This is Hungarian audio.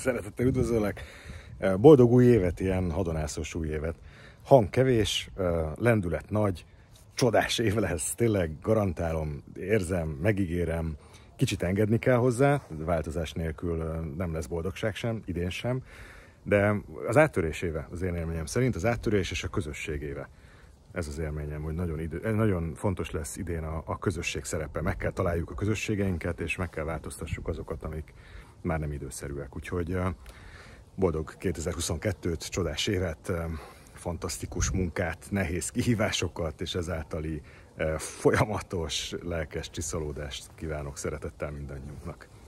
Szeretettel üdvözöllek! Boldog új évet, ilyen hadonászos új évet. Hang kevés, lendület nagy, csodás év lesz, tényleg garantálom, érzem, megígérem. Kicsit engedni kell hozzá, változás nélkül nem lesz boldogság sem, idén sem, de az áttörés éve az én élményem szerint, az áttörés és a közösség éve ez az élményem, hogy nagyon, idő, eh, nagyon fontos lesz idén a, a közösség szerepe. Meg kell találjuk a közösségeinket, és meg kell változtassuk azokat, amik, már nem időszerűek. Úgyhogy boldog 2022-t, csodás évet, fantasztikus munkát, nehéz kihívásokat és ezáltali folyamatos lelkes csiszolódást kívánok szeretettel mindannyiunknak.